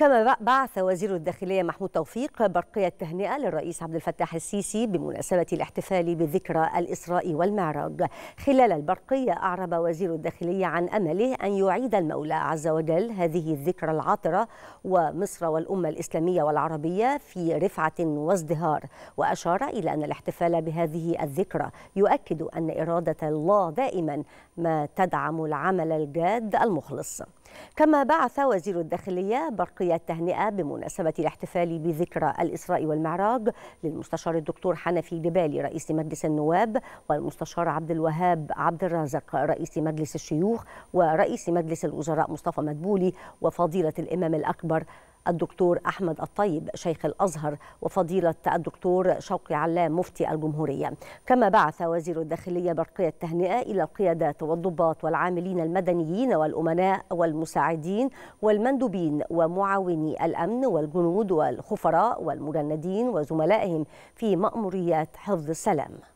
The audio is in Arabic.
كما بعث وزير الداخلية محمود توفيق برقية تهنئة للرئيس عبد الفتاح السيسي بمناسبة الاحتفال بذكرى الإسراء والمعراج خلال البرقية أعرب وزير الداخلية عن أمله أن يعيد المولى عز وجل هذه الذكرى العطرة ومصر والأمة الإسلامية والعربية في رفعة وازدهار وأشار إلى أن الاحتفال بهذه الذكرى يؤكد أن إرادة الله دائما ما تدعم العمل الجاد المخلص كما بعث وزير الداخلية برقية تهنئة بمناسبة الاحتفال بذكرى الإسراء والمعراج للمستشار الدكتور حنفي دبالي رئيس مجلس النواب والمستشار عبد الوهاب عبد الرازق رئيس مجلس الشيوخ ورئيس مجلس الوزراء مصطفى مدبولي وفضيلة الإمام الأكبر الدكتور أحمد الطيب شيخ الأزهر وفضيلة الدكتور شوقي علام مفتي الجمهورية كما بعث وزير الداخلية برقية التهنئة إلى القيادات والضباط والعاملين المدنيين والأمناء والمساعدين والمندوبين ومعاوني الأمن والجنود والخفراء والمجندين وزملائهم في مأموريات حفظ السلام